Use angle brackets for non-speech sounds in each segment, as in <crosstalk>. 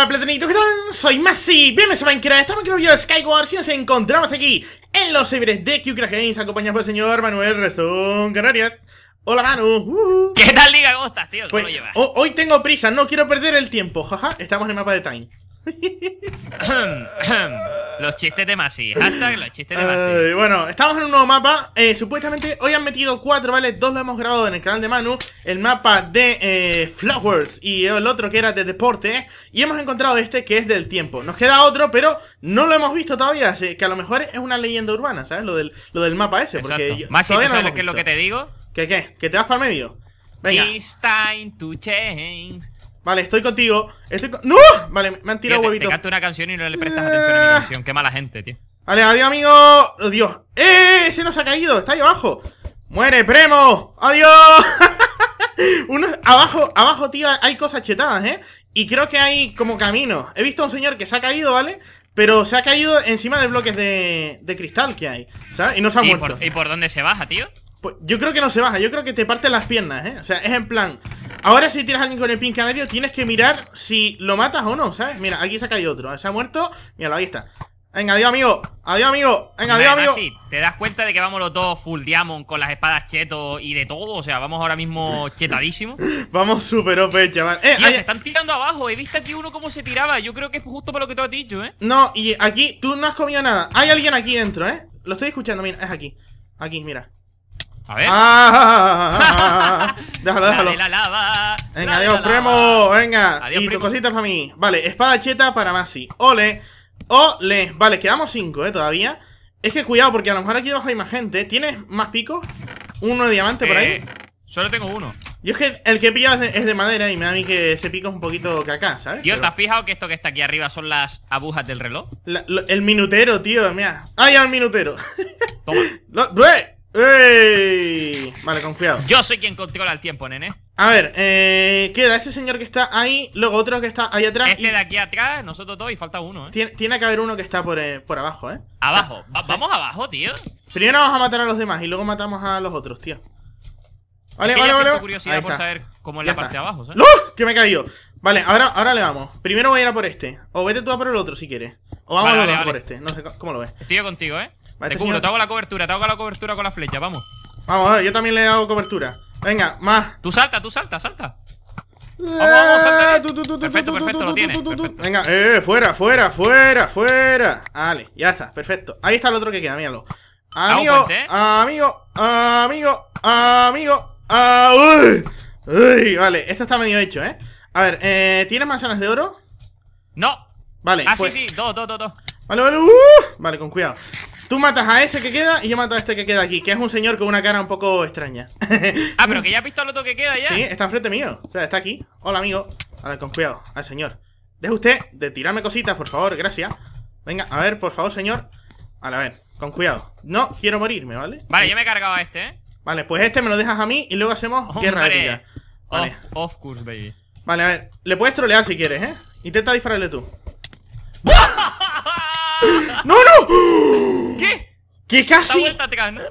Hola platanitos, ¿qué tal? Soy Masi, bienvenidos a Minecraft, estamos aquí en el video de Skyward Si nos encontramos aquí en los servidores de QCrash Games Acompañados por el señor Manuel Reston Canarias Hola Manu uh-huh. ¿Qué tal Liga? ¿Cómo tío? ¿Cómo pues, Hoy tengo prisa, no quiero perder el tiempo, jaja, estamos en el mapa de Time <clears throat> <clears throat> Los chistes de Masi. Hashtag los chistes de Masi. bueno, estamos en un nuevo mapa. Eh, supuestamente hoy han metido cuatro, ¿vale? Dos lo hemos grabado en el canal de Manu. El mapa de eh, Flowers y el otro que era de deporte. Y hemos encontrado este que es del tiempo. Nos queda otro, pero no lo hemos visto todavía. que a lo mejor es una leyenda urbana, ¿sabes? Lo del, mapa ese. Porque yo, Masi, qué es lo que te digo? ¿Qué qué? ¿Que te vas para el medio? Venga. It's time to change. Vale, estoy contigo. ¡No! Vale, me han tirado huevito Te, canto una canción y no le prestas atención a mi ah. canción. Qué mala gente, tío. Vale, adiós, amigo. Oh, Dios. ¡Eh! Ese eh, eh! nos ha caído. Está ahí abajo. ¡Muere, premo! ¡Adiós! <laughs> abajo, abajo, tío, hay cosas chetadas, ¿eh? Y creo que hay como caminos. He visto a un señor que se ha caído, ¿vale? Pero se ha caído encima de bloques de, cristal que hay, ¿sabes? Y no se ha muerto. ¿Y por dónde se baja, tío? Pues yo creo que no se baja, yo creo que te parten las piernas, ¿eh? O sea, es en plan... Ahora si tiras a alguien con el pin canario, tienes que mirar si lo matas o no, ¿sabes? Mira, aquí se ha caído otro, se ha muerto, míralo, ahí está. Venga, adiós, amigo. Adiós, amigo. Venga, adiós, amigo. Sí, te das cuenta de que vamos los dos full diamond con las espadas cheto y de todo. O sea, vamos ahora mismo chetadísimos. <laughs> vamos súper OP, chaval. Eh, se están tirando abajo. He visto aquí uno cómo se tiraba. Yo creo que es justo por lo que tú has dicho, ¿eh? No, y aquí tú no has comido nada. Hay alguien aquí dentro, ¿eh? Lo estoy escuchando, mira, es aquí. Aquí, mira. A ver. Ah, <laughs> déjalo, déjalo. venga, Dios, adiós, primo. Venga. y tu cosita para mí. Vale, espada cheta para Masi. Ole. Ole. Vale, quedamos cinco ¿eh? Todavía. Es que cuidado, porque a lo mejor aquí abajo hay más gente. ¿Tienes más picos? ¿Uno de diamante por ahí? Eh, solo tengo uno. Yo es que el que he es de, madera y me da a mí que ese pico es un poquito caca, ¿sabes? Tío, ¿te has fijado que esto que está aquí arriba son las agujas del reloj? el minutero, tío, mira. ¡Ay, al minutero! Toma. <laughs> ¡Ey! Vale, con cuidado. Yo soy quien controla el tiempo, nene. A ver, eh, queda ese señor que está ahí, luego otro que está ahí atrás. Este de aquí atrás, nosotros dos y falta uno, ¿eh? Tiene, que haber uno que está por, eh, abajo, ¿eh? Abajo. Vamos abajo, tío. Primero vamos a matar a los demás y luego matamos a los otros, tío. Vale, vale, vale. Tengo curiosidad por saber cómo es la parte abajo, ¿sabes? Que me he caído. Vale, ahora, ahora le vamos. Primero voy a ir a por este. O vete tú a por el otro si quieres. O vamos a, a por este. No sé cómo lo ves. Estoy contigo, ¿eh? te este cubro, te hago la cobertura, te hago la cobertura con la flecha, vamos. Vamos, yo también le hago cobertura. Venga, más. Tú salta, tú salta, salta. Eh, vamos, vamos, Venga, eh, fuera, fuera, fuera, fuera. Vale, ya está, perfecto. Ahí está el otro que queda, míralo. Ah, ¿eh? Amigo, amigo, amigo, amigo. Ah, Ay, vale, esto está medio hecho, ¿eh? A ver, eh, ¿tienes manzanas de oro? No. Vale. Ah, sí, pues- sí, dos, dos, dos, dos. Vale, vale, uh, vale, con cuidado. Tú matas a ese que queda y yo mato a este que queda aquí, que es un señor con una cara un poco extraña. ah, pero que ya has visto al otro que queda ya. Sí, está enfrente mío. O sea, está aquí. Hola, amigo. a ver, con cuidado, al señor. Deja usted de tirarme cositas, por favor, gracias. Venga, a ver, por favor, señor. ver, a ver, con cuidado. No quiero morirme, ¿vale? Vale, yo me he cargado a este, ¿eh? Vale, pues este me lo dejas a mí y luego hacemos guerra Vale. Of, course, baby. Vale, a ver, le puedes trolear si quieres, ¿eh? Intenta dispararle tú. <laughs> ¡No, no! ¿Qué? Que casi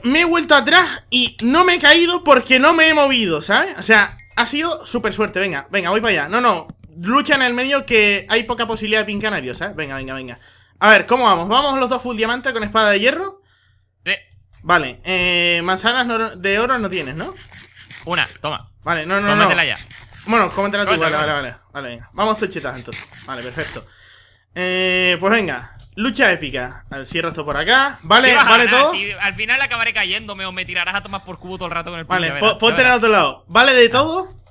me he vuelto atrás y no me he caído porque no me he movido, ¿sabes? O sea, ha sido súper suerte. Venga, venga, voy para allá. No, no. Lucha en el medio que hay poca posibilidad de pin ¿sabes? Venga, venga, venga. A ver, ¿cómo vamos? ¿Vamos los dos full diamante con espada de hierro? Vale, eh, manzanas de oro no tienes, ¿no? Una, toma. Vale, no, no, no. ya. Bueno, cómetela tú, vale, vale, vale, venga. Vamos tochetas entonces. Vale, perfecto. Eh, pues venga, Lucha épica. A esto por acá. Vale, vale ah, todo. al final acabaré cayéndome o me tirarás a tomar por cubo todo el rato con el Vale, ponte en otro lado. ¿Vale de ah. todo?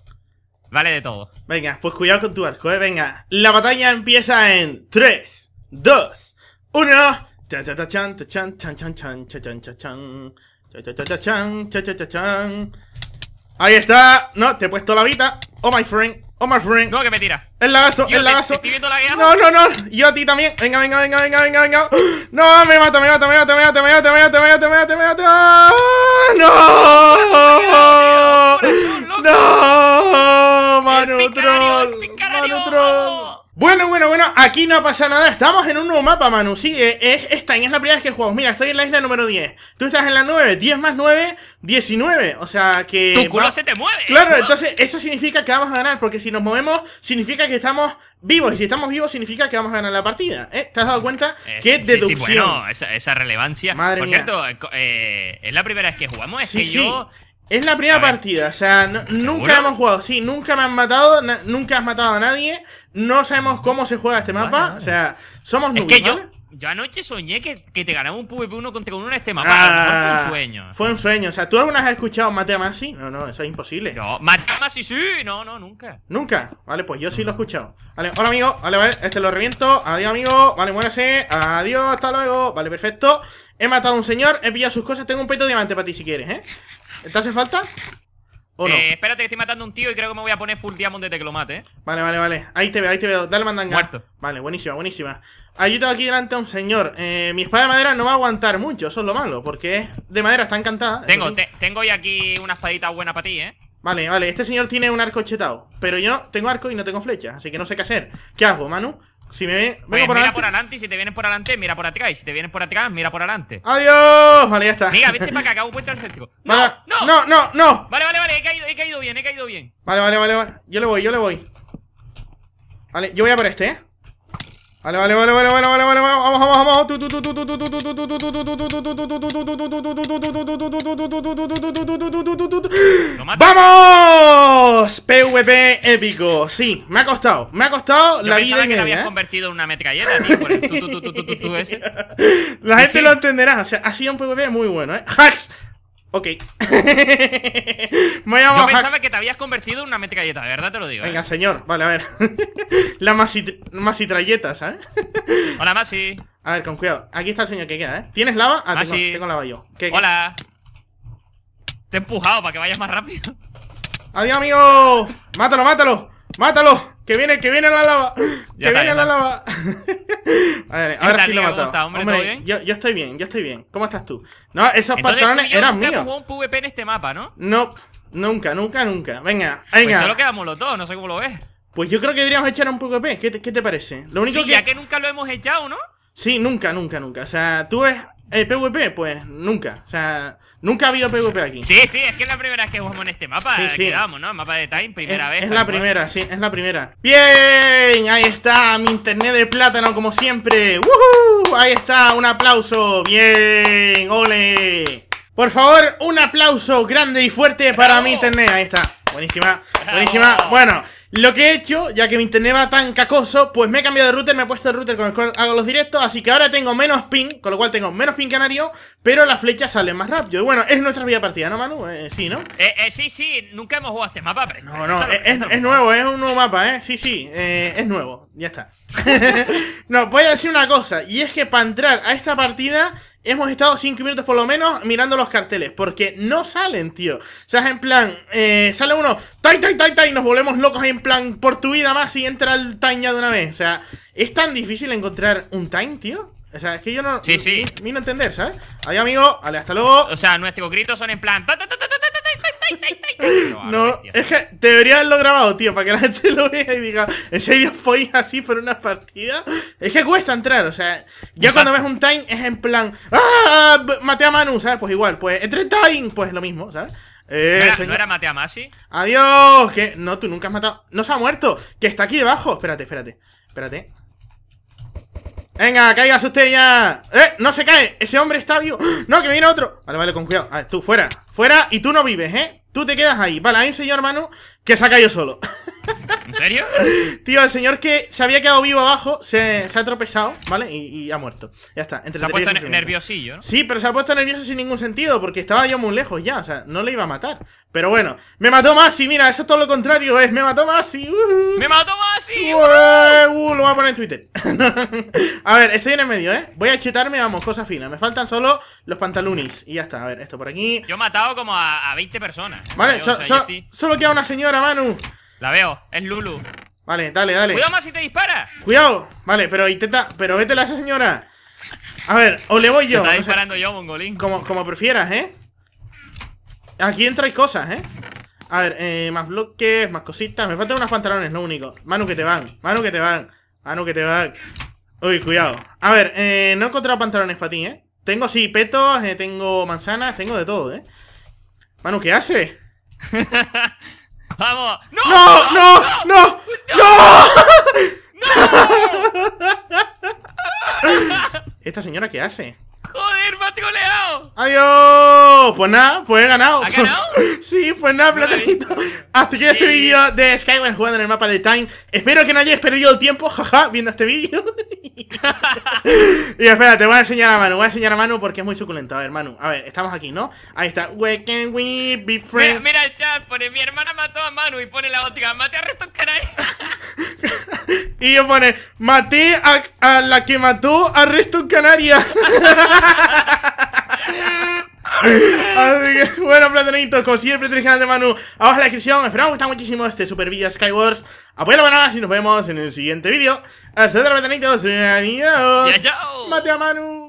Vale de todo. Venga, pues cuidado con tu arco, eh. Venga. La batalla empieza en 3, 2, 1. Chan, chan, chan, chan, chan, chan, cha cha cha Ahí está. No, te he puesto la vida. Oh, my friend. Oh my friend. No, que me tira. El lagazo, el lagazo. estoy viendo la No, no, no. Yo a ti también. Venga, venga, venga, venga, venga, venga. <gasps> No, me mata, me mata, me mata, me mata, me mata, me mata, me mata, me mata, me mata. ¡Ah! No. No, Manu troll. troll. Bueno, bueno, bueno, aquí no pasa nada. Estamos en un nuevo mapa, Manu. Sí, eh, es esta, es la primera vez que jugamos. Mira, estoy en la isla número 10. Tú estás en la 9. 10 más 9, 19. O sea que. Tu culo se te mueve. Claro, entonces eso significa que vamos a ganar. Porque si nos movemos, significa que estamos vivos. Y si estamos vivos, significa que vamos a ganar la partida. ¿Eh? ¿Te has dado cuenta? que eh, Qué sí, deducción. Sí, bueno, esa, relevancia. Madre Por cierto, eh, eh, es la primera vez que jugamos. Es sí, que yo es la primera partida, o sea, nunca hemos jugado, sí, nunca me han matado, nunca has matado a nadie, no sabemos cómo se juega este mapa, o sea, somos nubes, es que yo, anoche soñé que, que te ganaba un PvP uno contra uno en este mapa, fue un ah, sueño. Fue un sueño, o sea, ¿tú alguna vez has escuchado Mate a Masi? No, no, eso es imposible. No, Mate a Masi sí, no, no, nunca. ¿Nunca? Vale, pues yo sí lo he escuchado. Vale, hola amigo, vale, vale, este lo reviento, adiós amigo, vale, muérase, adiós, hasta luego, vale, perfecto. He matado a un señor, he pillado sus cosas, tengo un peto de diamante para ti si quieres, ¿eh? ¿Te hace falta? ¿O no? Eh, espérate que estoy matando a un tío y creo que me voy a poner full diamond de que lo mate, ¿eh? Vale, vale, vale. Ahí te veo, ahí te veo. Dale mandanga. Muerto. Vale, buenísima, buenísima. Ayudo ah, aquí delante a un señor. Eh, mi espada de madera no va a aguantar mucho, eso es lo malo, porque de madera, está encantada. Tengo, tengo aquí una espadita buena para ti, ¿eh? Vale, vale. Este señor tiene un arco chetado, pero yo no tengo arco y no tengo flecha, así que no sé qué hacer. ¿Qué hago, Manu? Si me vengo pues por mira por adelante y si te vienes por adelante, mira por atrás. Y si te vienes por atrás, mira por adelante. ¡Adiós! Vale, ya está. Mira, vete <laughs> para acá, acabo puesto el céntrico. ¡No! ¡No! ¡No! ¡No! Vale, vale, vale, he caído, he caído bien, he caído bien. Vale, vale, vale, vale. Yo le voy, yo le voy. Vale, yo voy a por este, ¿eh? Vale, vale, vale, vale, vale, vale, vamos, vamos, vamos, vamos. ¡Vamos! PvP épico. Sí, me ha costado, me ha costado la vida en que habías convertido en una metralleta, La gente lo entenderá, ha sido un PvP muy bueno, ¿eh? Ok. <laughs> voy a Yo pensaba que te habías convertido en una metralleta, de verdad te lo digo. Venga, ¿eh? señor, vale, a ver. <laughs> la masitralleta, ¿sabes? ¿eh? <laughs> Hola, Masi. A ver, con cuidado. Aquí está el señor que queda, ¿eh? ¿Tienes lava? Ah, Tengo, tengo, lava yo. Hola. Te he empujado para que vayas más rápido. Adiós, amigo. Mátalo, mátalo. Mátalo. Que viene, que viene la lava. que viene la lava. ver, <laughs> ahora sí lo mató. hombre, Yo, estoy bien, yo estoy bien. ¿Cómo estás tú? No, esos patrones eran míos. un PvP en este mapa, ¿no? No, nunca, nunca, nunca. Venga, venga. Pues solo quedamos los dos, no sé cómo lo ves. Pues yo creo que deberíamos echar un PvP. ¿Qué te, parece? Lo único que... ya que nunca lo hemos echado, ¿no? Sí, nunca, nunca, nunca. O sea, tú ves eh, PvP, pues nunca. O sea, nunca ha habido PvP aquí. Sí, sí, es que es la primera vez que jugamos en este mapa. Sí, sí. Quedamos, ¿no? Mapa de Time, primera vez. Es la primera, sí, es la primera. Bien, ahí está mi internet de plátano, como siempre. ¡Woohoo! Ahí está, un aplauso. Bien, ole. Por favor, un aplauso grande y fuerte para mi internet. Ahí está. Buenísima, buenísima. Bueno. Lo que he hecho, ya que mi internet va tan cacoso, pues me he cambiado de router, me he puesto el router con el cual hago los directos, así que ahora tengo menos ping, con lo cual tengo menos ping canario, pero las flechas salen más rápido. Y bueno, es nuestra primera partida, ¿no, Manu? Eh, sí, ¿no? Eh, eh, sí, sí, nunca hemos jugado este mapa, pero... No, no, es, es, nuevo, es un nuevo mapa, ¿eh? Sí, sí, eh, es nuevo, ya está. <laughs> no, voy a decir una cosa, y es que para entrar a esta partida hemos estado 5 minutos por lo menos mirando los carteles, porque no salen, tío. O sea, en plan, eh, sale uno, tai, tai, tai, tai, nos volvemos locos en plan, por tu vida más y entra el time ya de una vez. O sea, es tan difícil encontrar un time, tío. O sea, es que yo no. Sí, sí. entender, ¿sabes? Adiós, amigo. Vale, hasta luego. O sea, nuestros gritos son en plan. no, es que debería haberlo grabado, tío, para que la gente lo vea y diga, ¿en serio fue así por una partida? Es que cuesta entrar, o sea, ya cuando ves un time es en plan, ¡ah! Maté a Manu, ¿sabes? Pues igual, pues entre time, pues lo mismo, ¿sabes? Eh, ¿No, era, ¿No era Masi? ¡Adiós! Que no, tú nunca has matado. ¡No se ha muerto! ¡Que está aquí debajo! Espérate, espérate. Espérate. Venga, caiga usted ya ¡Eh! ¡No se cae! ¡Ese hombre está vivo! ¡Ah! ¡No, que viene otro! Vale, vale, con cuidado a tú, fuera Fuera y tú no vives, ¿eh? Tú te quedas ahí Vale, ahí un señor, hermano Que se ha caído solo <laughs> ¿En serio? Tío, el señor que se había quedado vivo abajo se, ha tropezado, ¿vale? Y, ha muerto. Ya está. Entre se ha puesto nerviosillo, ¿no? Sí, pero se ha puesto nervioso sin ningún sentido porque estaba yo muy lejos ya. O sea, no le iba a matar. Pero bueno, me mató Masi. Mira, eso es todo lo contrario. Es me mató Masi. ¡Me mató Masi! Uh lo voy a poner en Twitter. <laughs> a ver, estoy en el medio, ¿eh? Voy a chetarme, vamos, cosa fina. Me faltan solo los pantalones. Y ya está. A ver, esto por aquí. Yo he matado como a, 20 personas. Vale, solo queda una señora, Manu. La veo, es Lulu. Vale, dale, dale. Cuidado más si te dispara. Cuidado. Vale, pero intenta. Pero vete la esa señora. A ver, o le voy yo. está disparando yo, mongolín. Como, como prefieras, ¿eh? Aquí y cosas, ¿eh? A ver, eh, más bloques, más cositas. Me faltan unos pantalones, no único. Manu, que te van. Manu, que te van. Manu, que te van. Uy, cuidado. A ver, eh, no he encontrado pantalones para ti, ¿eh? Tengo, sí, petos, eh, tengo manzanas, tengo de todo, ¿eh? Manu, ¿qué hace? <laughs> ¡Vamos! ¡No! ¡No! ¡No! ¡No! ¡No! <laughs> ¿Esta señora qué hace? Joder, me ha goleado. Adiós. Pues nada, pues he ganado. ¿Has ganado? <laughs> sí, pues nada, platerito. Hasta aquí este vídeo de Skyward jugando en el mapa de Time. Espero que no hayáis perdido el tiempo, jaja, viendo este vídeo. <laughs> y te voy a enseñar a Manu, voy a enseñar a Manu porque es muy suculento. A ver, Manu, a ver, estamos aquí, ¿no? Ahí está. Where can we be friends. Mira, el chat, pone mi hermana mató a Manu y pone la óptica. Mate a restos canarios. <laughs> <laughs> y yo pone, maté a, la que mató a Resto Canaria. <laughs> Así que, bueno, Platanitos, como siempre, el canal de Manu abajo en la descripción. Espero que gustado muchísimo este super video Skywars. Apoya la banana y nos vemos en el siguiente vídeo. Hasta luego, platanitos. Adiós. Mate a Manu.